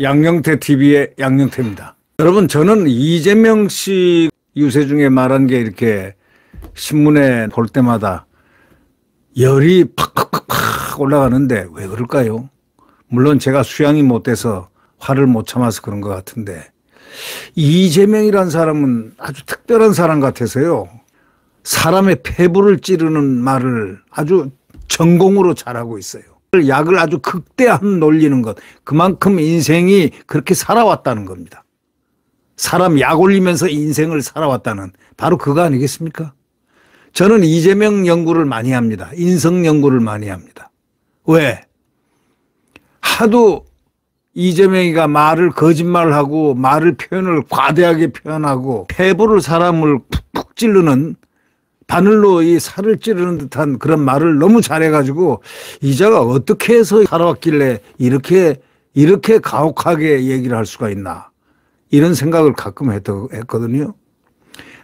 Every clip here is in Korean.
양영태 TV의 양영태입니다. 여러분 저는 이재명 씨 유세중에 말한 게 이렇게 신문에 볼 때마다 열이 팍팍팍 올라가는데 왜 그럴까요? 물론 제가 수양이 못 돼서 화를 못 참아서 그런 것 같은데 이재명이란 사람은 아주 특별한 사람 같아서요. 사람의 폐부를 찌르는 말을 아주 전공으로 잘하고 있어요. 약을 아주 극대한 놀리는 것. 그만큼 인생이 그렇게 살아왔다는 겁니다. 사람 약 올리면서 인생을 살아왔다는 바로 그거 아니겠습니까? 저는 이재명 연구를 많이 합니다. 인성 연구를 많이 합니다. 왜? 하도 이재명이가 말을 거짓말하고 말을 표현을 과대하게 표현하고 패부를 사람을 푹푹 찌르는 바늘로 이 살을 찌르는 듯한 그런 말을 너무 잘해가지고 이자가 어떻게 해서 살아왔길래 이렇게 이렇게 가혹하게 얘기를 할 수가 있나 이런 생각을 가끔 했거든요.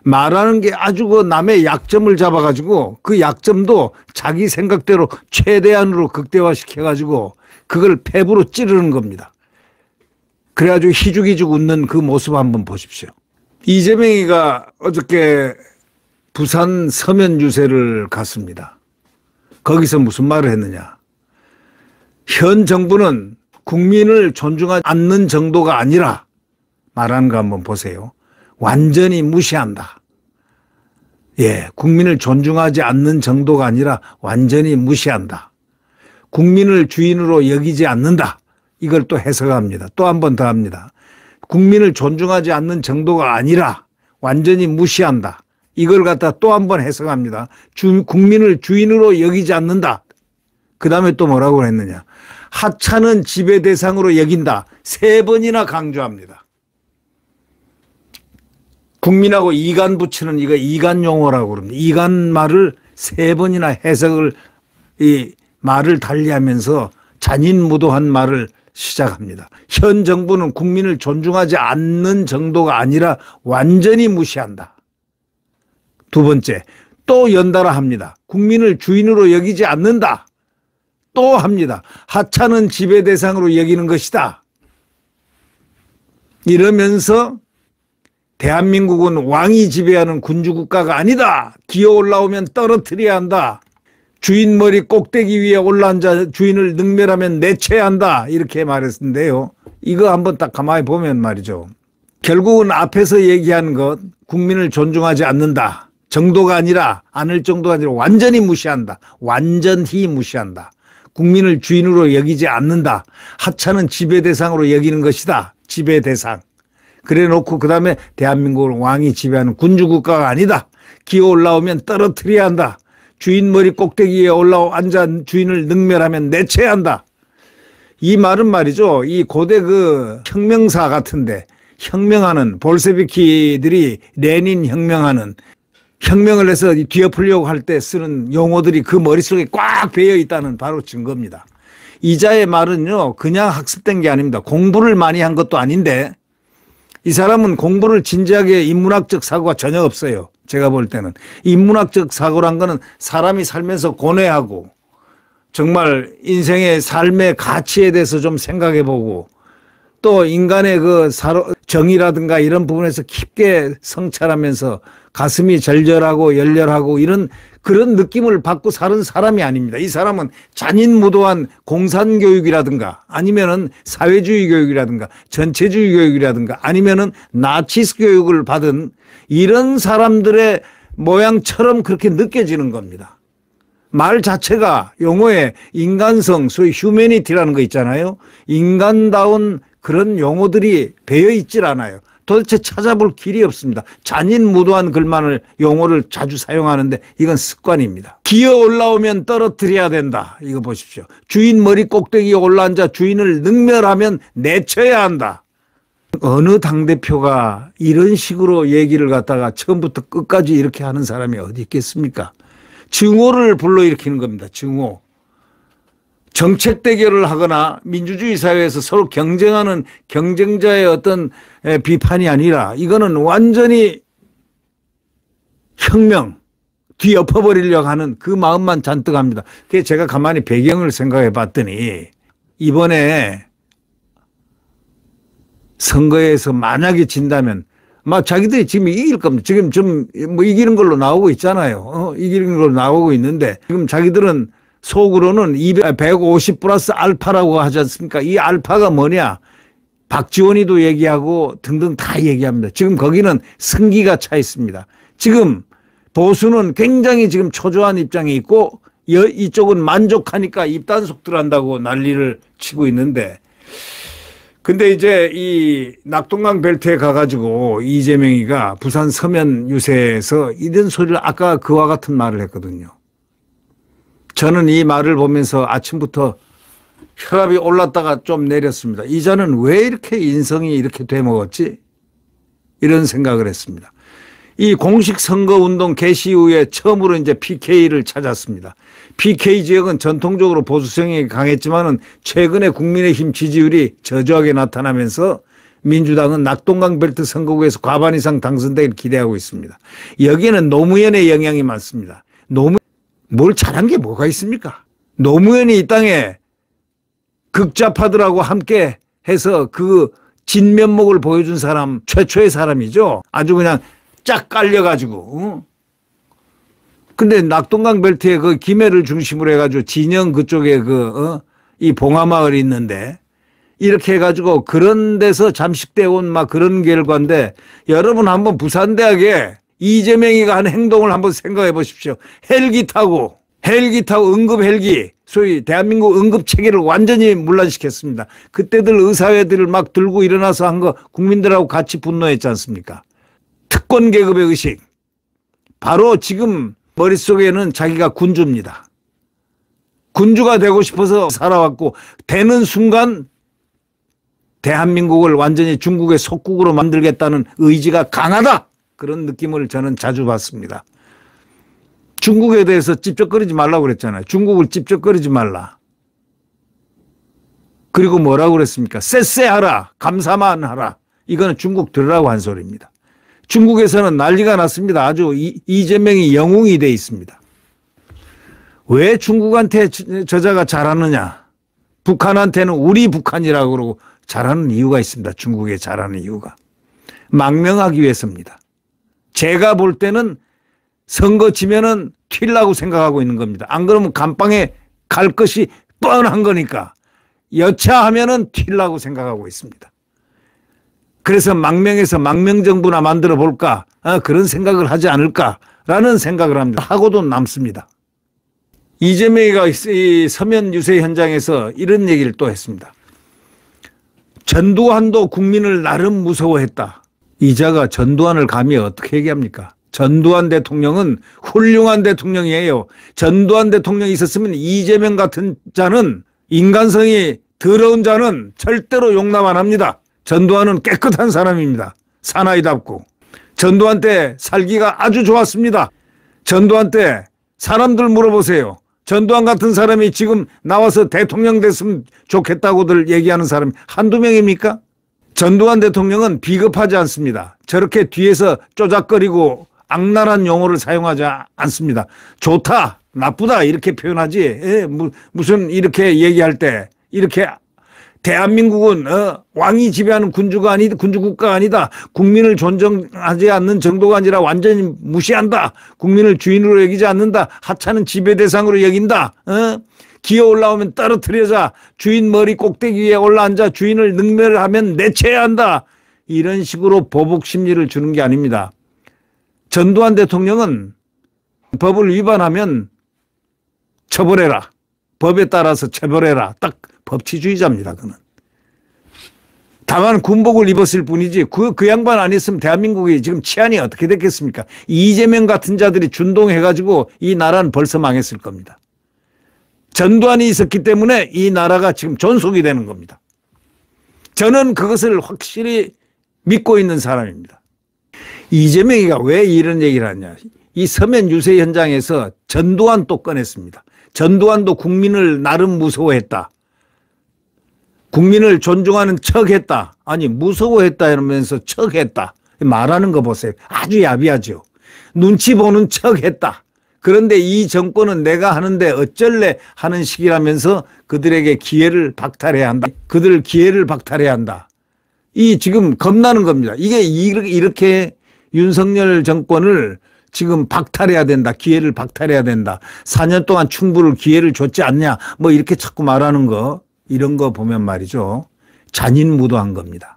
말하는 게 아주 그 남의 약점을 잡아가지고 그 약점도 자기 생각대로 최대한으로 극대화시켜가지고 그걸 팩으로 찌르는 겁니다. 그래가지고 희죽희죽 웃는 그 모습 한번 보십시오. 이재명이가 어저께 부산 서면 유세를 갔습니다. 거기서 무슨 말을 했느냐. 현 정부는 국민을 존중하지 않는 정도가 아니라 말하는 거 한번 보세요. 완전히 무시한다. 예, 국민을 존중하지 않는 정도가 아니라 완전히 무시한다. 국민을 주인으로 여기지 않는다. 이걸 또 해석합니다. 또 한 번 더 합니다. 국민을 존중하지 않는 정도가 아니라 완전히 무시한다. 이걸 갖다 또 한 번 해석합니다. 주, 국민을 주인으로 여기지 않는다. 그 다음에 또 뭐라고 했느냐. 하차는 지배 대상으로 여긴다. 세 번이나 강조합니다. 국민하고 이간 붙이는 이거 이간 용어라고 그니다 이간 말을 세 번이나 해석을 이 말을 달리하면서 잔인무도한 말을 시작합니다. 현 정부는 국민을 존중하지 않는 정도가 아니라 완전히 무시한다. 두 번째, 또 연달아 합니다. 국민을 주인으로 여기지 않는다. 또 합니다. 하찮은 지배 대상으로 여기는 것이다. 이러면서 대한민국은 왕이 지배하는 군주국가가 아니다. 기어 올라오면 떨어뜨려야 한다. 주인 머리 꼭대기 위에 올라앉아 주인을 능멸하면 내쳐야 한다. 이렇게 말했는데요. 이거 한번 딱 가만히 보면 말이죠. 결국은 앞에서 얘기한 것, 국민을 존중하지 않는다. 정도가 아니라 안을 정도가 아니라 완전히 무시한다. 완전히 무시한다. 국민을 주인으로 여기지 않는다. 하차는 지배 대상으로 여기는 것이다. 지배 대상. 그래 놓고 그다음에 대한민국을 왕이 지배하는 군주 국가가 아니다. 기어 올라오면 떨어뜨려야 한다. 주인 머리 꼭대기에 올라와 앉아 주인을 능멸하면 내체 한다. 이 말은 말이죠. 이 고대 그 혁명사 같은데 혁명하는 볼세비키들이 레닌 혁명하는 혁명을 해서 뒤엎으려고 할 때 쓰는 용어들이 그 머릿속에 꽉 배어 있다는 바로 증거입니다. 이자의 말은요, 그냥 학습된 게 아닙니다. 공부를 많이 한 것도 아닌데, 이 사람은 공부를 진지하게 인문학적 사고가 전혀 없어요. 제가 볼 때는. 인문학적 사고란 거는 사람이 살면서 고뇌하고, 정말 인생의 삶의 가치에 대해서 좀 생각해 보고, 또 인간의 그 정의라든가 이런 부분에서 깊게 성찰하면서 가슴이 절절하고 열렬하고 이런 그런 느낌을 받고 사는 사람이 아닙니다. 이 사람은 잔인무도한 공산교육이라든가 아니면은 사회주의 교육이라든가 전체주의 교육이라든가 아니면은 나치스 교육을 받은 이런 사람들의 모양처럼 그렇게 느껴지는 겁니다. 말 자체가 용어에 인간성, 소위 휴메니티라는 거 있잖아요. 인간다운 그런 용어들이 배어 있질 않아요. 도대체 찾아볼 길이 없습니다. 잔인무도한 글만을 용어를 자주 사용하는데 이건 습관입니다. 기어 올라오면 떨어뜨려야 된다. 이거 보십시오. 주인 머리 꼭대기에 올라앉아 주인을 능멸하면 내쳐야 한다. 어느 당대표가 이런 식으로 얘기를 갖다가 처음부터 끝까지 이렇게 하는 사람이 어디 있겠습니까? 증오를 불러일으키는 겁니다. 증오. 정책 대결을 하거나 민주주의 사회에서 서로 경쟁하는 경쟁자의 어떤 비판이 아니라 이거는 완전히 혁명 뒤엎어버리려고 하는 그 마음만 잔뜩 합니다. 그게 제가 가만히 배경을 생각해 봤더니 이번에 선거에서 만약에 진다면 막 자기들이 지금 이길 겁니다. 지금 좀 뭐 이기는 걸로 나오고 있잖아요. 어? 이기는 걸로 나오고 있는데 지금 자기들은 속으로는 2 150 아, 플러스 알파라고 하지 않습니까? 이 알파가 뭐냐? 박지원이도 얘기하고 등등 다 얘기합니다. 지금 거기는 승기가 차 있습니다. 지금 보수는 굉장히 지금 초조한 입장에 있고 이쪽은 만족하니까 입단 속들한다고 난리를 치고 있는데 근데 이제 이 낙동강 벨트에 가가지고 이재명이가 부산 서면 유세에서 이런 소리를 아까 그와 같은 말을 했거든요. 저는 이 말을 보면서 아침부터 혈압이 올랐다가 좀 내렸습니다. 이자는 왜 이렇게 인성이 이렇게 되먹었지? 이런 생각을 했습니다. 이 공식 선거 운동 개시 후에 처음으로 이제 PK를 찾았습니다. PK 지역은 전통적으로 보수성이 강했지만은 최근에 국민의힘 지지율이 저조하게 나타나면서 민주당은 낙동강 벨트 선거구에서 과반 이상 당선되길 기대하고 있습니다. 여기에는 노무현의 영향이 많습니다. 노무 뭘 잘한 게 뭐가 있습니까? 노무현이 이 땅에 극좌파들하고 함께 해서 그 진면목을 보여준 사람 최초의 사람이죠. 아주 그냥 쫙 깔려가지고. 근데 낙동강 벨트에 그 김해를 중심으로 해가지고 진영 그쪽에 그, 어? 이 봉화마을이 있는데 이렇게 해가지고 그런 데서 잠식돼 온막 그런 결과인데 여러분 한번 부산대학에 이재명이가 한 행동을 한번 생각해 보십시오. 헬기 타고 헬기 타고 응급 헬기 소위 대한민국 응급 체계를 완전히 물란시켰습니다. 그때들 의사회들을 막 들고 일어나서 한 거 국민들하고 같이 분노했지 않습니까? 특권 계급의 의식. 바로 지금 머릿속에는 자기가 군주입니다. 군주가 되고 싶어서 살아왔고 되는 순간 대한민국을 완전히 중국의 속국으로 만들겠다는 의지가 강하다. 그런 느낌을 저는 자주 받습니다. 중국에 대해서 찝쩍거리지 말라고 그랬잖아요. 중국을 찝쩍거리지 말라. 그리고 뭐라고 그랬습니까? 쎄쎄하라. 감사만 하라. 이거는 중국 들으라고 한 소리입니다. 중국에서는 난리가 났습니다. 아주 이, 재명이 영웅이 돼 있습니다. 왜 중국한테 저자가 잘하느냐? 북한한테는 우리 북한이라고 그러고 잘하는 이유가 있습니다. 중국에 잘하는 이유가. 망명하기 위해서입니다. 제가 볼 때는 선거 치면은 튈라고 생각하고 있는 겁니다. 안 그러면 감방에 갈 것이 뻔한 거니까 여차하면은 튈라고 생각하고 있습니다. 그래서 망명에서 망명정부나 만들어 볼까 아, 그런 생각을 하지 않을까라는 생각을 합니다. 하고도 남습니다. 이재명이가 이 서면 유세 현장에서 이런 얘기를 또 했습니다. 전두환도 국민을 나름 무서워했다. 이자가 전두환을 감히 어떻게 얘기합니까? 전두환 대통령은 훌륭한 대통령이에요. 전두환 대통령이 있었으면 이재명 같은 자는 인간성이 더러운 자는 절대로 용납 안 합니다. 전두환은 깨끗한 사람입니다. 사나이답고. 전두환 때 살기가 아주 좋았습니다. 전두환 때 사람들 물어보세요. 전두환 같은 사람이 지금 나와서 대통령 됐으면 좋겠다고들 얘기하는 사람이 한두 명입니까? 전두환 대통령은 비겁하지 않습니다. 저렇게 뒤에서 쪼작거리고 악랄한 용어를 사용하지 않습니다. 좋다, 나쁘다 이렇게 표현하지. 예, 무, 무슨 이렇게 얘기할 때 이렇게 대한민국은 어, 왕이 지배하는 군주가 아니 군주국가 아니다. 국민을 존중하지 않는 정도가 아니라 완전히 무시한다. 국민을 주인으로 여기지 않는다. 하찮은 지배 대상으로 여긴다. 어? 기어 올라오면 떨어뜨려자. 주인 머리 꼭대기 위에 올라앉아 주인을 능멸하면 내쳐야 한다. 이런 식으로 보복 심리를 주는 게 아닙니다. 전두환 대통령은 법을 위반하면 처벌해라. 법에 따라서 처벌해라. 딱 법치주의자입니다. 그는. 다만 군복을 입었을 뿐이지 그, 그 양반 안 있으면 대한민국이 지금 치안이 어떻게 됐겠습니까? 이재명 같은 자들이 준동해가지고 이 나라는 벌써 망했을 겁니다. 전두환이 있었기 때문에 이 나라가 지금 존속이 되는 겁니다. 저는 그것을 확실히 믿고 있는 사람입니다. 이재명이가 왜 이런 얘기를 하냐. 이 서면 유세 현장에서 전두환 또 꺼냈습니다. 전두환도 국민을 나름 무서워했다. 국민을 존중하는 척 했다. 아니, 무서워했다 이러면서 척 했다. 말하는 거 보세요. 아주 야비하죠. 눈치 보는 척 했다. 그런데 이 정권은 내가 하는데 어쩔래 하는 식이라면서 그들에게 기회를 박탈해야 한다. 그들 기회를 박탈해야 한다. 이 지금 겁나는 겁니다. 이게 이렇게 윤석열 정권을 지금 박탈해야 된다. 기회를 박탈해야 된다. 4년 동안 충분히 기회를 줬지 않냐. 뭐 이렇게 자꾸 말하는 거 이런 거 보면 말이죠. 잔인무도한 겁니다.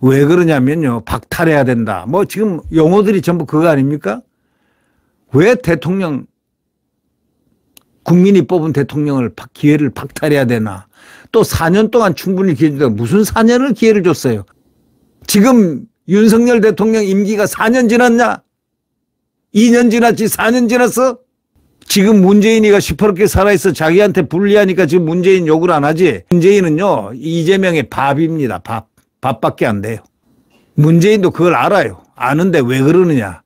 왜 그러냐면요. 박탈해야 된다. 뭐 지금 용어들이 전부 그거 아닙니까? 왜 대통령 국민이 뽑은 대통령을 기회를 박탈해야 되나 또 4년 동안 충분히 기회 준 무슨 4년을 기회를 줬어요 지금 윤석열 대통령 임기가 4년 지났냐 2년 지났지 4년 지났어 지금 문재인이가 시퍼렇게 살아있어 자기한테 불리하니까 지금 문재인 욕을 안 하지 문재인은요 이재명의 밥입니다 밥 밥밖에 안 돼요 문재인도 그걸 알아요 아는데 왜 그러느냐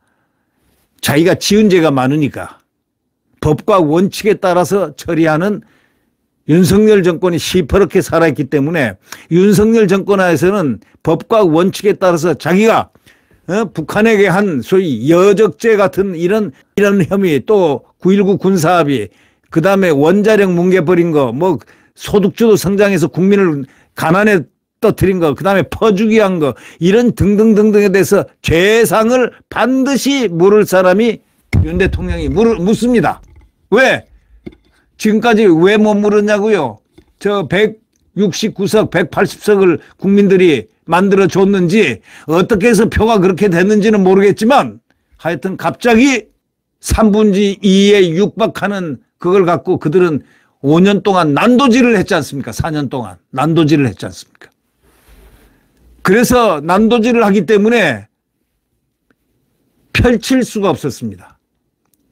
자기가 지은 죄가 많으니까 법과 원칙에 따라서 처리하는 윤석열 정권이 시퍼렇게 살아있기 때문에 윤석열 정권 하에서는 법과 원칙에 따라서 자기가 어? 북한에게 한 소위 여적죄 같은 이런 이런 혐의 또 9.19 군사합의 그다음에 원자력 뭉개버린 거 뭐 소득주도 성장해서 국민을 가난에 떠뜨린 거, 그 다음에 퍼주기 한 거, 이런 등등등등에 대해서 죄상을 반드시 물을 사람이 윤 대통령이 물, 묻습니다. 왜? 지금까지 왜 못 물었냐고요? 저 169석, 180석을 국민들이 만들어 줬는지, 어떻게 해서 표가 그렇게 됐는지는 모르겠지만, 하여튼 갑자기 3분지 2에 육박하는 그걸 갖고 그들은 5년 동안 난도질을 했지 않습니까? 4년 동안 난도질을 했지 않습니까? 그래서 난도질을 하기 때문에 펼칠 수가 없었습니다.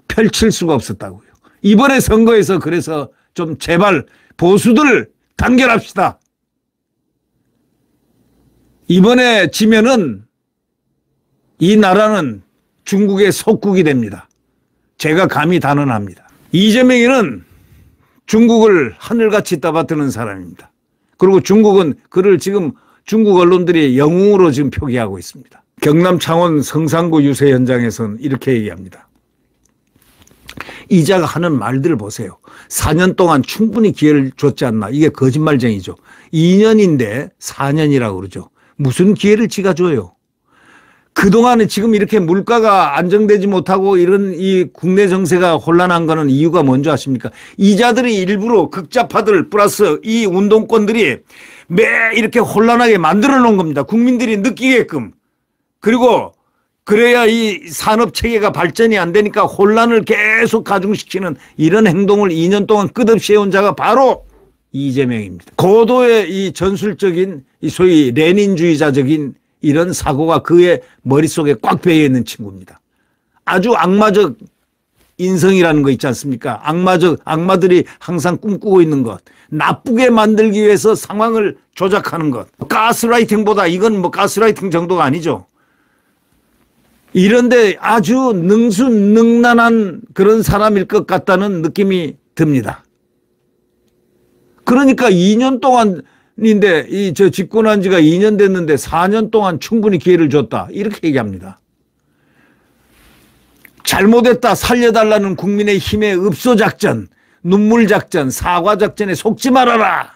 펼칠 수가 없었다고요. 이번에 선거에서 그래서 좀 제발 보수들 단결합시다. 이번에 지면은 이 나라는 중국의 속국이 됩니다. 제가 감히 단언합니다. 이재명이는 중국을 하늘같이 떠받드는 사람입니다. 그리고 중국은 그를 지금 중국 언론들이 영웅으로 지금 표기하고 있습니다. 경남 창원 성산구 유세 현장에서는 이렇게 얘기합니다. 이자가 하는 말들을 보세요. 4년 동안 충분히 기회를 줬지 않나. 이게 거짓말쟁이죠. 2년인데 4년이라고 그러죠. 무슨 기회를 지가 줘요. 그동안에 지금 이렇게 물가가 안정되지 못하고 이런 이 국내 정세가 혼란한 거는 이유가 뭔지 아십니까? 이자들이 일부러 극자파들 플러스 이 운동권들이 매 이렇게 혼란하게 만들어 놓은 겁니다. 국민들이 느끼게끔. 그리고 그래야 이 산업 체계가 발전이 안 되니까 혼란을 계속 가중시키는 이런 행동을 2년 동안 끝없이 해온 자가 바로 이재명입니다. 고도의 이 전술적인 이 소위 레닌주의자적인 이런 사고가 그의 머릿속에 꽉배어 있는 친구입니다. 아주 악마적 인성이라는 거 있지 않습니까? 악마적 악마들이 항상 꿈꾸고 있는 것. 나쁘게 만들기 위해서 상황을 조작하는 것. 가스라이팅보다 이건 뭐 가스라이팅 정도가 아니죠. 이런데 아주 능수능란한 그런 사람일 것 같다는 느낌이 듭니다. 그러니까 2년 동안인데 이저 집권한 지가 2년 됐는데 4년 동안 충분히 기회를 줬다. 이렇게 얘기합니다. 잘못했다 살려달라는 국민의 힘의 읍소 작전, 눈물 작전, 사과 작전에 속지 말아라.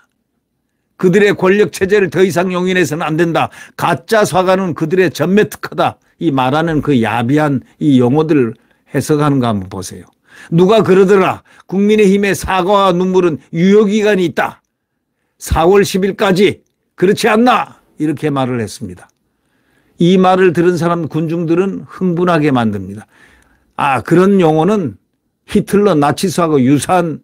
그들의 권력 체제를 더 이상 용인해서는 안 된다. 가짜 사과는 그들의 전매 특허다. 이 말하는 그 야비한 이 용어들을 해석하는 거 한번 보세요. 누가 그러더라. 국민의힘의 사과와 눈물은 유효기간이 있다. 4월 10일까지 그렇지 않나 이렇게 말을 했습니다. 이 말을 들은 사람 군중들은 흥분하게 만듭니다. 아, 그런 용어는 히틀러 나치스하고 유사한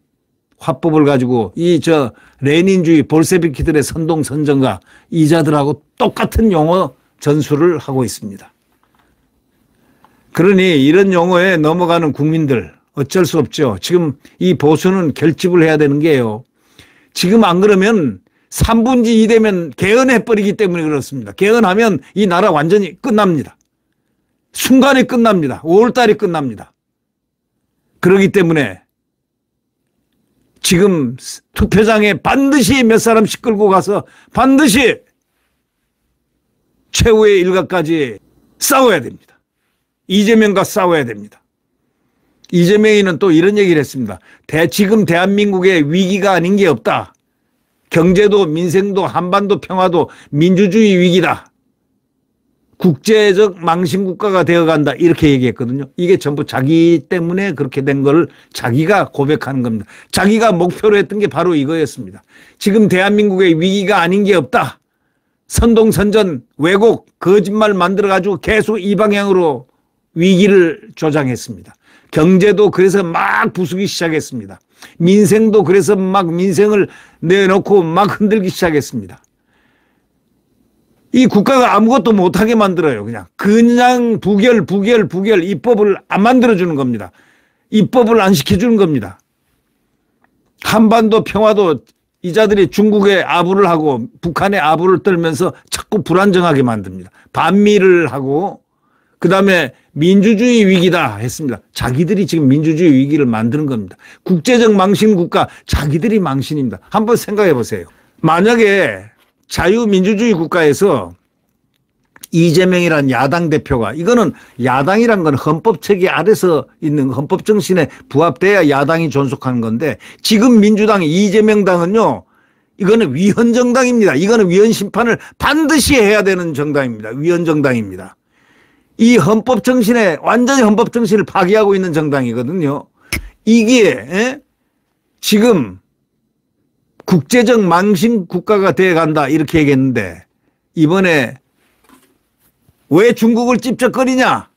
화법을 가지고 이 저 레닌주의 볼세비키들의 선동 선전가 이자들하고 똑같은 용어 전술을 하고 있습니다. 그러니 이런 용어에 넘어가는 국민들 어쩔 수 없죠. 지금 이 보수는 결집을 해야 되는 게요. 지금 안 그러면 3분지 2 되면 개헌해버리기 때문에 그렇습니다. 개헌하면 이 나라 완전히 끝납니다. 순간에 끝납니다. 5월달이 끝납니다. 그러기 때문에 지금 투표장에 반드시 몇 사람씩 끌고 가서 반드시 최후의 일각까지 싸워야 됩니다. 이재명과 싸워야 됩니다. 이재명이는 또 이런 얘기를 했습니다. 대, 지금 대한민국의 위기가 아닌 게 없다. 경제도 민생도 한반도 평화도 민주주의 위기다. 국제적 망신국가가 되어간다 이렇게 얘기했거든요. 이게 전부 자기 때문에 그렇게 된 걸 자기가 고백하는 겁니다. 자기가 목표로 했던 게 바로 이거였습니다. 지금 대한민국의 위기가 아닌 게 없다. 선동선전, 왜곡, 거짓말 만들어가지고 계속 이 방향으로 위기를 조장했습니다. 경제도 그래서 막 부수기 시작했습니다. 민생도 그래서 막 민생을 내놓고 막 흔들기 시작했습니다. 이 국가가 아무것도 못하게 만들어요. 그냥 그냥 부결 부결 부결 입법을 안 만들어주는 겁니다. 입법을 안 시켜주는 겁니다. 한반도 평화도 이자들이 중국의 아부를 하고 북한의 아부를 떨면서 자꾸 불안정하게 만듭니다. 반미를 하고 그 다음에 민주주의 위기다 했습니다. 자기들이 지금 민주주의 위기를 만드는 겁니다. 국제적 망신 국가 자기들이 망신입니다. 한번 생각해 보세요. 만약에 자유민주주의 국가에서 이재명이란 야당 대표가 이거는 야당이란 건 헌법 체계 아래서 있는 헌법 정신에 부합돼야 야당이 존속하는 건데 지금 민주당 이재명 당은요 이거는 위헌 정당입니다. 이거는 위헌 심판을 반드시 해야 되는 정당입니다. 위헌 정당입니다. 이 헌법 정신에 완전히 헌법 정신을 파괴하고 있는 정당이거든요. 이게 에? 지금 국제적 망신 국가가 돼 간다 이렇게 얘기했는데 이번에 왜 중국을 찝쩍거리냐?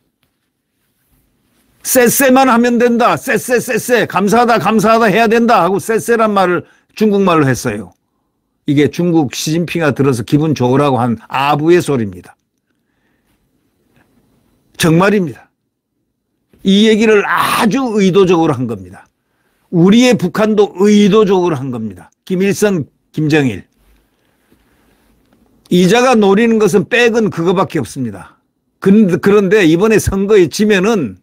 쎄쎄만 하면 된다. 쎄쎄쎄쎄. 감사하다 감사하다 해야 된다 하고 쎄쎄란 말을 중국말로 했어요. 이게 중국 시진핑이 들어서 기분 좋으라고 한 아부의 소리입니다. 정말입니다. 이 얘기를 아주 의도적으로 한 겁니다. 우리의 북한도 의도적으로 한 겁니다. 김일성, 김정일. 이자가 노리는 것은 백은 그거밖에 없습니다. 그런데 이번에 선거에 지면은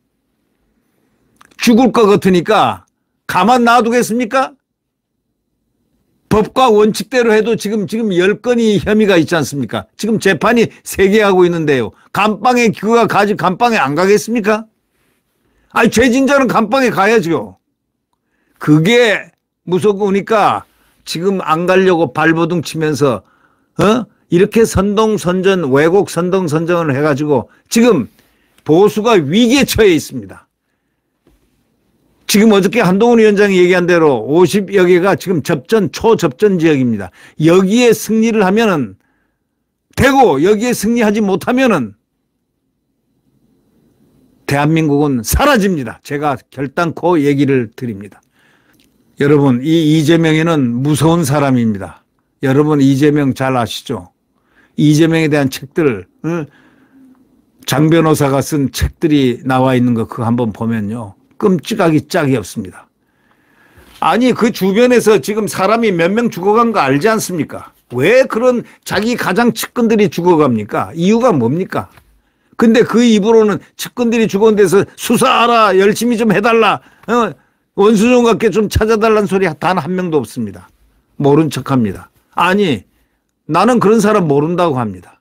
죽을 것 같으니까 가만 놔두겠습니까? 법과 원칙대로 해도 지금 지금 10건이 혐의가 있지 않습니까? 지금 재판이 3개 하고 있는데요. 감방에 그가 가지 감방에 안 가겠습니까? 아니 죄진자는 감방에 가야죠. 그게 무서우니까 지금 안 가려고 발버둥 치면서 어? 이렇게 선동선전 왜곡 선동선전을 해가지고 지금 보수가 위기에 처해 있습니다. 지금 어저께 한동훈 위원장이 얘기한 대로 50여 개가 지금 접전 초접전 지역입니다. 여기에 승리를 하면은 되고 여기에 승리하지 못하면은 대한민국은 사라집니다. 제가 결단코 얘기를 드립니다. 여러분, 이이재명에는 무서운 사람입니다. 여러분, 이재명 잘 아시죠? 이재명에 대한 책들을 장 변호사가 쓴 책들이 나와 있는 거 그거 한번 보면요. 끔찍하기 짝이 없습니다. 아니, 그 주변에서 지금 사람이 몇 명 죽어간 거 알지 않습니까? 왜 그런 자기 가장 측근들이 죽어갑니까? 이유가 뭡니까? 근데 그 입으로는 측근들이 죽은 데서 수사하라, 열심히 좀 해달라, 어? 원수종 같게 좀찾아달란 소리 단 한 명도 없습니다. 모른 척 합니다. 아니, 나는 그런 사람 모른다고 합니다.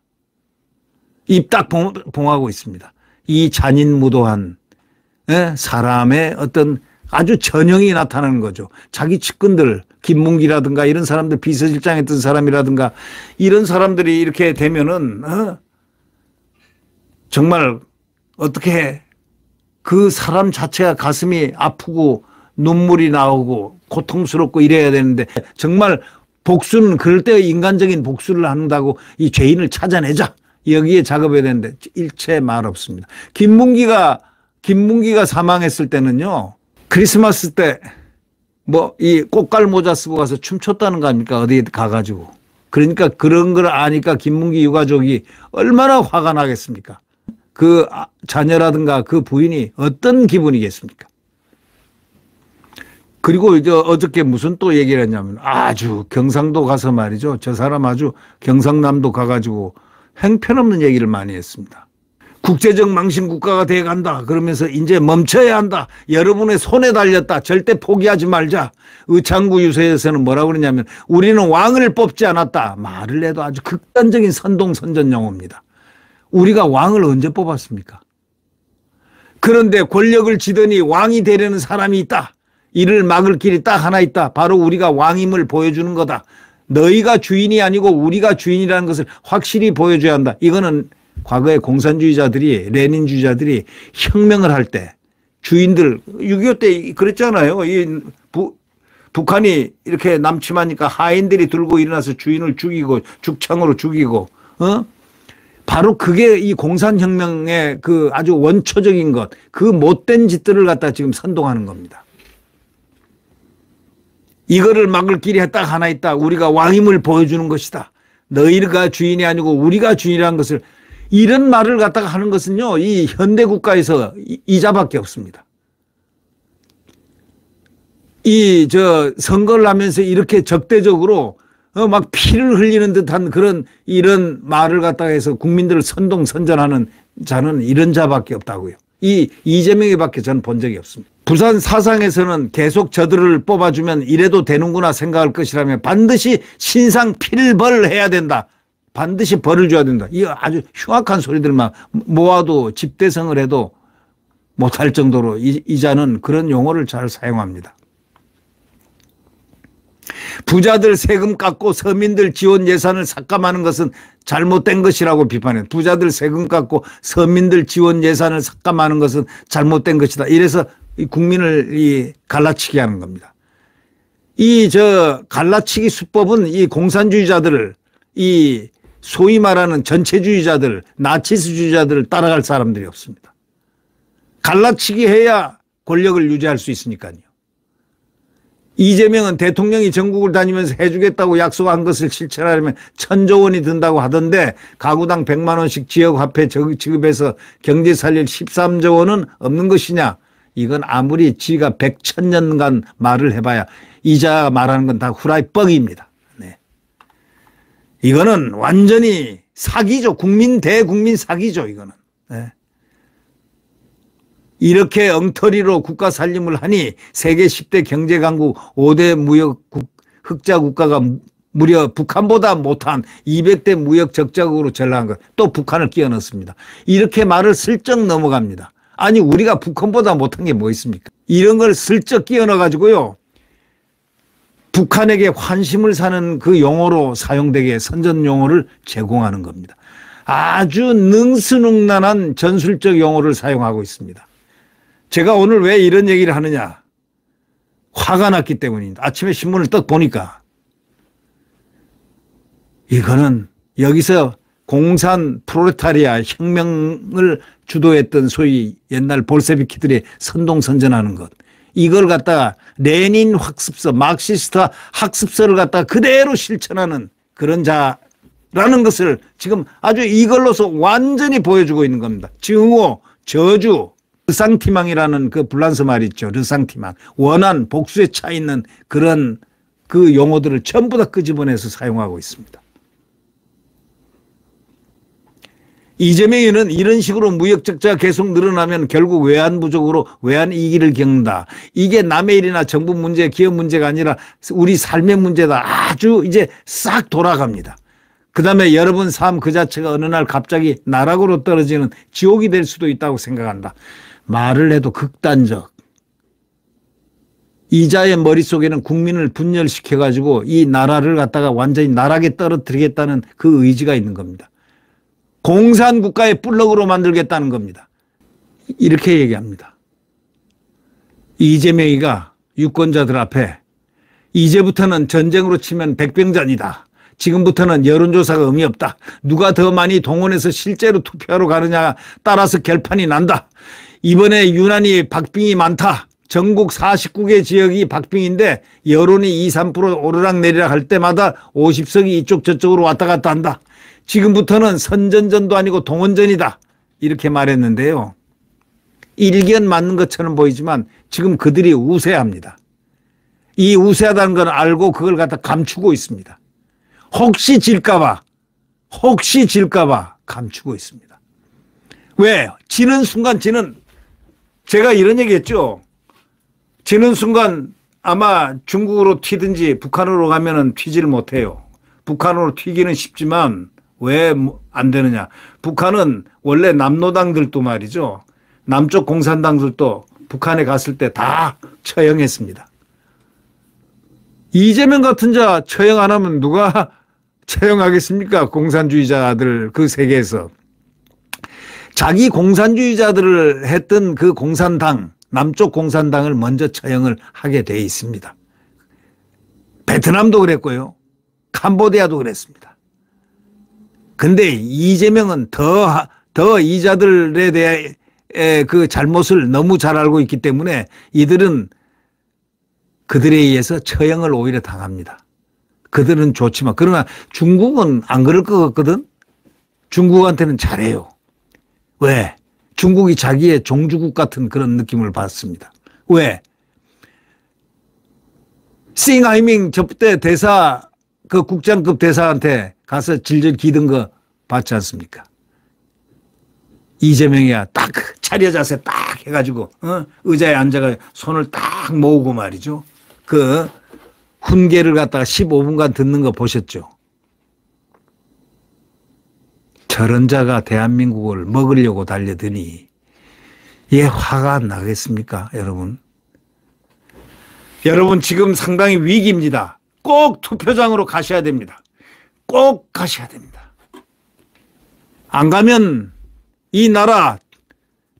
입 딱 봉하고 있습니다. 이 잔인무도한 예, 사람의 어떤 아주 전형이 나타나는 거죠. 자기 측근들, 김문기라든가 이런 사람들, 비서실장 했던 사람이라든가 이런 사람들이 이렇게 되면은, 어? 정말 어떻게 그 사람 자체가 가슴이 아프고 눈물이 나오고 고통스럽고 이래야 되는데 정말 복수는 그럴 때 인간적인 복수를 한다고 이 죄인을 찾아내자 여기에 작업해야 되는데 일체 말 없습니다. 김문기가 김문기가 사망했을 때는요 크리스마스 때 뭐 이 꽃갈 모자 쓰고 가서 춤췄다는 거 아닙니까 어디 가가지고 그러니까 그런 걸 아니까 김문기 유가족이 얼마나 화가 나겠습니까? 그 아, 자녀라든가 그 부인이 어떤 기분이겠습니까? 그리고 이제 어저께 무슨 또 얘기를 했냐면 아주 경상도 가서 말이죠. 저 사람 아주 경상남도 가가지고 행편없는 얘기를 많이 했습니다. 국제적 망신 국가가 돼 간다. 그러면서 이제 멈춰야 한다. 여러분의 손에 달렸다. 절대 포기하지 말자. 의창구 유세에서는 뭐라고 그러냐면 우리는 왕을 뽑지 않았다. 말을 해도 아주 극단적인 선동선전 용어입니다. 우리가 왕을 언제 뽑았습니까? 그런데 권력을 지더니 왕이 되려는 사람이 있다. 이를 막을 길이 딱 하나 있다. 바로 우리가 왕임을 보여주는 거다. 너희가 주인이 아니고 우리가 주인이라는 것을 확실히 보여줘야 한다. 이거는 과거에 공산주의자들이 레닌주의자들이 혁명을 할 때 주인들 6.25 때 그랬잖아요. 이 부, 북한이 이렇게 남침하니까 하인들이 들고 일어나서 주인을 죽이고 죽창으로 죽이고 어? 바로 그게 이 공산혁명의 그 아주 원초적인 것, 그 못된 짓들을 갖다 지금 선동하는 겁니다. 이거를 막을 길이 딱 하나 있다. 우리가 왕임을 보여주는 것이다. 너희가 주인이 아니고 우리가 주인이라는 것을 이런 말을 갖다가 하는 것은요, 이 현대 국가에서 이자밖에 없습니다. 이, 저, 선거를 하면서 이렇게 적대적으로 어, 막 피를 흘리는 듯한 그런 이런 말을 갖다가 해서 국민들을 선동선전하는 자는 이런 자밖에 없다고요. 이 이재명이 밖에 저는 본 적이 없습니다. 부산 사상에서는 계속 저들을 뽑아주면 이래도 되는구나 생각할 것이라면 반드시 신상 필벌 해야 된다. 반드시 벌을 줘야 된다. 이 아주 흉악한 소리들만 모아도 집대성을 해도 못할 정도로 이, 자는 그런 용어를 잘 사용합니다. 부자들 세금 깎고 서민들 지원 예산을 삭감하는 것은 잘못된 것이라고 비판해. 부자들 세금 깎고 서민들 지원 예산을 삭감하는 것은 잘못된 것이다. 이래서 국민을 이 갈라치게 하는 겁니다. 이 저 갈라치기 수법은 이 공산주의자들을 이 소위 말하는 전체주의자들, 나치스주의자들을 따라갈 사람들이 없습니다. 갈라치기 해야 권력을 유지할 수 있으니까요. 이재명은 대통령이 전국을 다니면서 해주겠다고 약속한 것을 실천하려면 천조 원이 든다고 하던데 가구당 100만 원씩 지역화폐 지급해서 경제 살릴 13조 원은 없는 것이냐 이건 아무리 지가 백천 년간 말을 해봐야 이자가 말하는 건 다 후라이 뻥입니다. 네. 이거는 완전히 사기죠. 국민 대국민 사기죠. 이거는. 네. 이렇게 엉터리로 국가 살림을 하니 세계 10대 경제 강국 5대 무역 국, 흑자 국가가 무려 북한보다 못한 200대 무역 적자국으로 전락한 것. 또 북한을 끼워 넣습니다. 이렇게 말을 슬쩍 넘어갑니다. 아니 우리가 북한보다 못한 게 뭐 있습니까? 이런 걸 슬쩍 끼어넣어 가지고요. 북한에게 환심을 사는 그 용어로 사용되게 선전 용어를 제공하는 겁니다. 아주 능수능란한 전술적 용어를 사용하고 있습니다. 제가 오늘 왜 이런 얘기를 하느냐? 화가 났기 때문입니다. 아침에 신문을 떡 보니까 이거는 여기서 공산 프로레타리아 혁명을 주도했던 소위 옛날 볼세비키들의 선동선전하는 것. 이걸 갖다가 레닌 학습서, 막시스트 학습서를 갖다가 그대로 실천하는 그런 자라는 것을 지금 아주 이걸로서 완전히 보여주고 있는 겁니다. 증오, 저주, 르상티망이라는 그 불란서 말 있죠. 르상티망. 원한, 복수에 차 있는 그런 그 용어들을 전부 다 끄집어내서 사용하고 있습니다. 이재명이는 이런 식으로 무역적자가 계속 늘어나면 결국 외환 부족으로 외환 이기를 겪는다. 이게 남의 일이나 정부 문제, 기업 문제가 아니라 우리 삶의 문제다. 아주 이제 싹 돌아갑니다. 그 다음에 여러분 삶 그 자체가 어느 날 갑자기 나락으로 떨어지는 지옥이 될 수도 있다고 생각한다. 말을 해도 극단적. 이자의 머릿속에는 국민을 분열시켜가지고 이 나라를 갖다가 완전히 나락에 떨어뜨리겠다는 그 의지가 있는 겁니다. 공산 국가의 블록으로 만들겠다는 겁니다. 이렇게 얘기합니다. 이재명이가 유권자들 앞에 이제부터는 전쟁으로 치면 백병전이다. 지금부터는 여론조사가 의미 없다. 누가 더 많이 동원해서 실제로 투표하러 가느냐 따라서 결판이 난다. 이번에 유난히 박빙이 많다. 전국 49개 지역이 박빙인데 여론이 2, 3% 오르락 내리락 할 때마다 50석이 이쪽 저쪽으로 왔다 갔다 한다. 지금부터는 선전전도 아니고 동원전이다. 이렇게 말했는데요. 일견 맞는 것처럼 보이지만 지금 그들이 우세합니다. 이 우세하다는 걸 알고 그걸 갖다 감추고 있습니다. 혹시 질까봐, 혹시 질까봐 감추고 있습니다. 왜? 지는 순간 지는, 제가 이런 얘기 했죠. 지는 순간 아마 중국으로 튀든지 북한으로 가면은 튀질 못해요. 북한으로 튀기는 쉽지만 왜안 뭐 되느냐. 북한은 원래 남노당들도 말이죠. 남쪽 공산당들도 북한에 갔을 때 다 처형했습니다. 이재명 같은 자 처형 안 하면 누가 처형하겠습니까? 공산주의자들 그 세계에서. 자기 공산주의자들을 했던 그 공산당, 남쪽 공산당을 먼저 처형을 하게 돼 있습니다. 베트남도 그랬고요. 캄보디아도 그랬습니다. 근데 이재명은 더, 더 이자들에 대해 그 잘못을 너무 잘 알고 있기 때문에 이들은 그들에 의해서 처형을 오히려 당합니다. 그들은 좋지만 그러나 중국은 안 그럴 것 같거든. 중국한테는 잘해요. 왜? 중국이 자기의 종주국 같은 그런 느낌을 받습니다. 왜? 싱하이밍 접대 대사 그 국장급 대사한테 가서 질질 기든 거 봤지 않습니까? 이재명이야 딱 차려 자세 딱 해가지고 어? 의자에 앉아가 손을 딱 모으고 말이죠. 그 훈계를 갖다가 15분간 듣는 거 보셨죠? 저런 자가 대한민국을 먹으려고 달려드니 얘 화가 나겠습니까 여러분? 여러분 지금 상당히 위기입니다. 꼭 투표장으로 가셔야 됩니다. 꼭 가셔야 됩니다. 안 가면 이 나라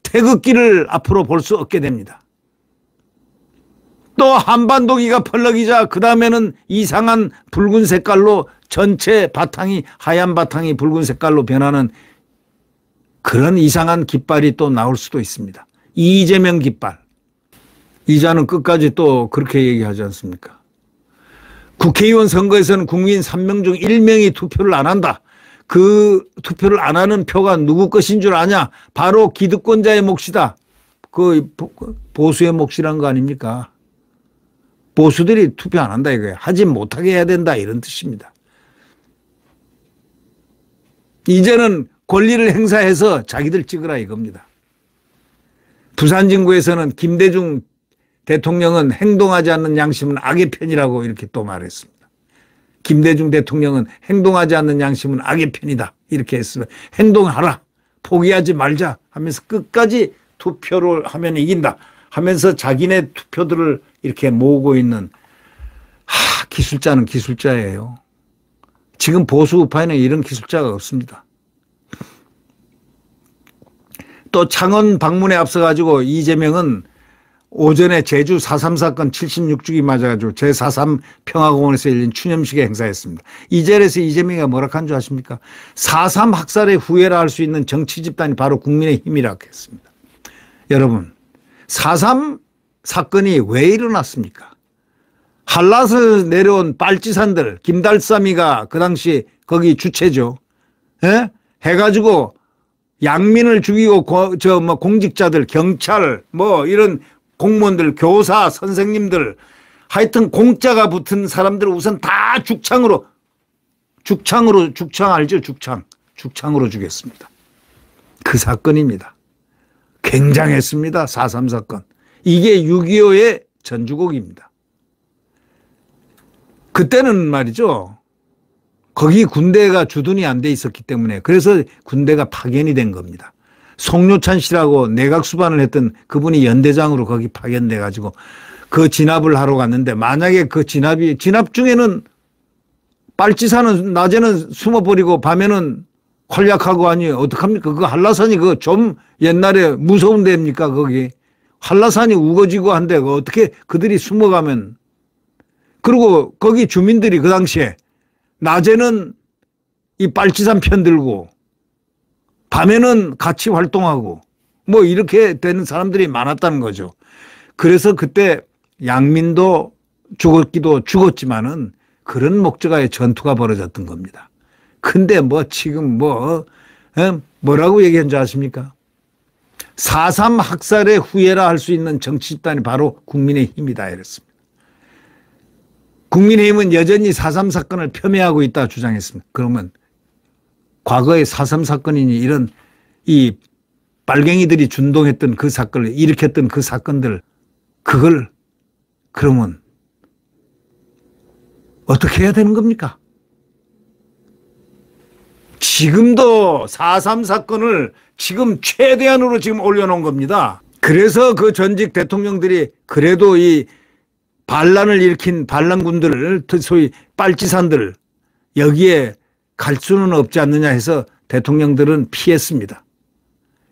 태극기를 앞으로 볼 수 없게 됩니다. 또 한반도기가 펄럭이자 그 다음에는 이상한 붉은 색깔로 전체 바탕이 하얀 바탕이 붉은 색깔로 변하는 그런 이상한 깃발이 또 나올 수도 있습니다. 이재명 깃발. 이자는 끝까지 또 그렇게 얘기하지 않습니까? 국회의원 선거에서는 국민 3명 중 1명이 투표를 안 한다. 그 투표를 안 하는 표가 누구 것인 줄 아냐? 바로 기득권자의 몫이다. 그 보수의 몫이란 거 아닙니까? 보수들이 투표 안 한다 이거야 하지 못하게 해야 된다 이런 뜻입니다. 이제는 권리를 행사해서 자기들 찍으라 이겁니다. 부산진구에서는 김대중 대통령은 행동하지 않는 양심은 악의 편이라고 이렇게 또 말했습니다. 김대중 대통령은 행동하지 않는 양심은 악의 편이다. 이렇게 했습니다 행동하라. 포기하지 말자 하면서 끝까지 투표를 하면 이긴다 하면서 자기네 투표들을 이렇게 모으고 있는 하, 기술자는 기술자예요. 지금 보수 우파에는 이런 기술자가 없습니다. 또 창원 방문에 앞서 가지고 이재명은 오전에 제주 4.3 사건 76주기 맞아가지고 제4.3 평화공원에서 열린 추념식에행사했습니다이 자리에서 이재명이가 뭐라 한줄 아십니까? 4.3 학살의 후예라 할 수 있는 정치 집단이 바로 국민의 힘이라고 했습니다. 여러분, 4.3 사건이 왜 일어났습니까? 한라산 내려온 빨치산들, 김달삼이가 그 당시 거기 주체죠. 에? 예? 해가지고 양민을 죽이고 저 뭐 공직자들, 경찰 뭐 이런 공무원들, 교사, 선생님들, 하여튼 공짜가 붙은 사람들 우선 다 죽창으로, 죽창으로, 죽창 알죠? 죽창. 죽창으로 죽겠습니다그 사건입니다. 굉장했습니다. 4.3 사건. 이게 6.25의 전주곡입니다. 그때는 말이죠. 거기 군대가 주둔이 안 돼 있었기 때문에 그래서 군대가 파견이 된 겁니다. 송유찬 씨라고 내각 수반을 했던 그분이 연대장으로 거기 파견돼 가지고 그 진압을 하러 갔는데 만약에 그 진압이 진압 중에는 빨치산은 낮에는 숨어버리고 밤에는 활약하고 아니 어떡합니까? 그 한라산이 그 좀 옛날에 무서운 데입니까 거기 한라산이 우거지고 한데 어떻게 그들이 숨어가면 그리고 거기 주민들이 그 당시에 낮에는 이 빨치산 편 들고 밤에는 같이 활동하고 뭐 이렇게 되는 사람들이 많았다는 거죠. 그래서 그때 양민도 죽었기도 죽었지만은 그런 목적하에 전투가 벌어졌던 겁니다. 근데 뭐 지금 뭐 어? 뭐라고 얘기한 줄 아십니까? 4.3 학살의 후예라 할 수 있는 정치 집단이 바로 국민의힘이다 이랬습니다. 국민의힘은 여전히 4.3 사건을 폄훼하고 있다 주장했습니다. 그러면 과거의 사삼 사건이니 이런 이 빨갱이들이 준동했던 그 사건을 일으켰던 그 사건들 그걸 그러면 어떻게 해야 되는 겁니까? 지금도 사삼 사건을 지금 최대한으로 지금 올려놓은 겁니다. 그래서 그 전직 대통령들이 그래도 이 반란을 일으킨 반란군들을 소위 빨치산들 여기에 갈 수는 없지 않느냐 해서 대통령들은 피했습니다.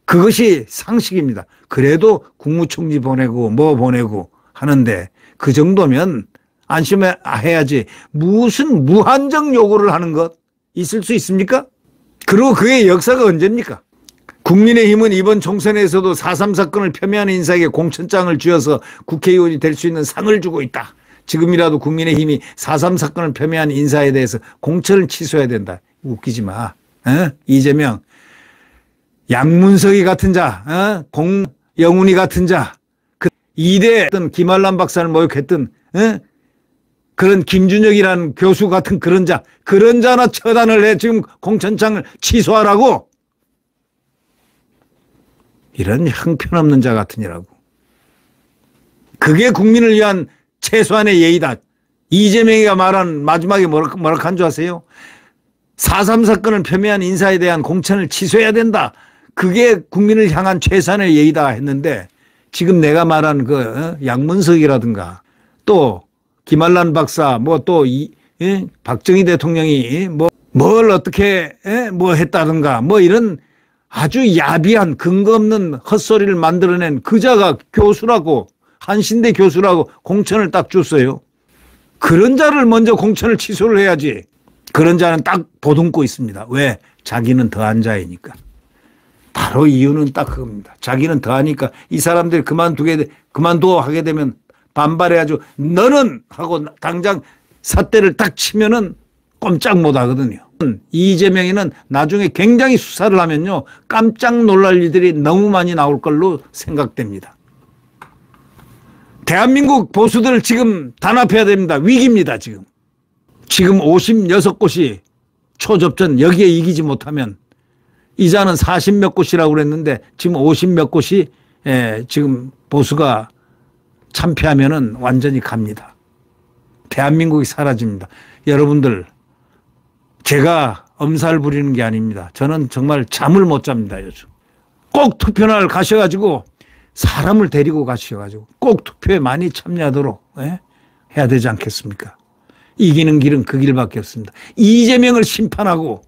그것이 상식입니다. 그래도 국무총리 보내고 뭐 보내고 하는데 그 정도면 안심해야지 아, 무슨 무한정 요구를 하는 것 있을 수 있습니까? 그리고 그의 역사가 언제입니까? 국민의힘은 이번 총선에서도 4.3 사건을 폄훼하는 인사에게 공천장을 쥐어서 국회의원이 될 수 있는 상을 주고 있다. 지금이라도 국민의힘이 4.3 사건을 폄훼한 인사에 대해서 공천을 취소해야 된다. 웃기지 마. 어? 이재명. 양문석이 같은 자, 어? 공영훈이 같은 자, 그 이대 어떤 김한란 박사를 모욕했던 어? 그런 김준혁이라는 교수 같은 그런 자, 그런 자나 처단을 해 지금 공천장을 취소하라고. 이런 형편없는 자 같으니라고. 그게 국민을 위한 최소한의 예의다. 이재명이가 말한 마지막에 뭐라, 뭐라 한줄 아세요? 4.3 사건을 표명한 인사에 대한 공천을 취소해야 된다. 그게 국민을 향한 최선의 예의다 했는데 지금 내가 말한 그 어, 양문석이라든가 또 김한란 박사 뭐또 예? 박정희 대통령이 예? 뭐뭘 어떻게 예? 뭐 했다든가 뭐 이런 아주 야비한 근거 없는 헛소리를 만들어낸 그자가 교수라고 한신대 교수라고 공천을 딱 줬어요. 그런 자를 먼저 공천을 취소를 해야지. 그런 자는 딱 보듬고 있습니다. 왜? 자기는 더한 자이니까. 바로 이유는 딱 그겁니다. 자기는 더하니까 이 사람들 그만두게, 그만둬 하게 되면 반발해가지고 너는 하고 당장 사태를 딱 치면은 꼼짝 못 하거든요. 이재명이는 나중에 굉장히 수사를 하면요. 깜짝 놀랄 일들이 너무 많이 나올 걸로 생각됩니다. 대한민국 보수들 지금 단합해야 됩니다. 위기입니다, 지금. 지금 56곳이 초접전 여기에 이기지 못하면 이자는 40몇 곳이라고 그랬는데 지금 50몇 곳이 예, 지금 보수가 참패하면은 완전히 갑니다. 대한민국이 사라집니다. 여러분들 제가 엄살 부리는 게 아닙니다. 저는 정말 잠을 못 잡니다, 요즘. 꼭 투표날 가셔가지고 사람을 데리고 가셔가지고 꼭 투표에 많이 참여하도록 예? 해야 되지 않겠습니까? 이기는 길은 그 길밖에 없습니다. 이재명을 심판하고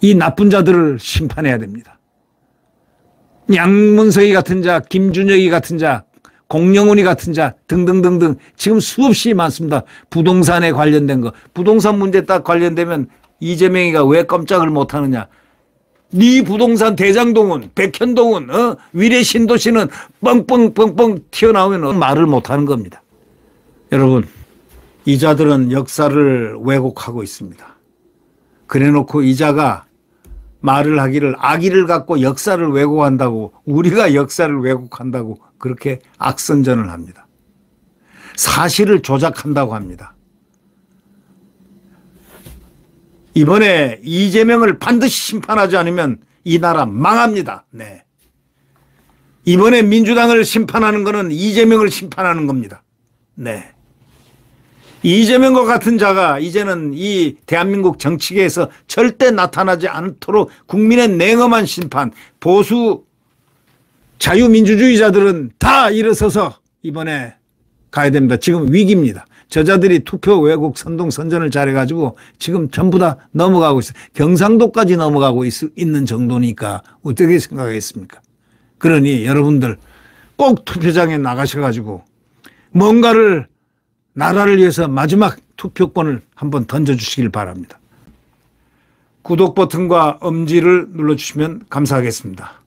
이 나쁜 자들을 심판해야 됩니다. 양문석이 같은 자, 김준혁이 같은 자, 공영훈이 같은 자 등등등등 지금 수없이 많습니다. 부동산에 관련된 거. 부동산 문제 딱 관련되면 이재명이가 왜 깜짝을 못하느냐. 네 부동산 대장동은 백현동은 어? 위례 신도시는 뻥뻥뻥뻥 튀어나오면 말을 못하는 겁니다. 여러분 이자들은 역사를 왜곡하고 있습니다. 그래놓고 이자가 말을 하기를 악의를 갖고 역사를 왜곡한다고 우리가 역사를 왜곡한다고 그렇게 악선전을 합니다. 사실을 조작한다고 합니다. 이번에 이재명을 반드시 심판하지 않으면 이 나라 망합니다. 네. 이번에 민주당을 심판하는 것은 이재명을 심판하는 겁니다. 네. 이재명과 같은 자가 이제는 이 대한민국 정치계에서 절대 나타나지 않도록 국민의 냉엄한 심판, 보수 자유민주주의자들은 다 일어서서 이번에 가야 됩니다. 지금 위기입니다. 저자들이 투표 왜곡 선동 선전을 잘해가지고 지금 전부 다 넘어가고 있어 요 경상도까지 넘어가고 있, 있는 정도니까 어떻게 생각하겠습니까? 그러니 여러분들 꼭 투표장에 나가셔가지고 뭔가를 나라를 위해서 마지막 투표권을 한번 던져주시길 바랍니다. 구독 버튼과 엄지를 눌러주시면 감사하겠습니다.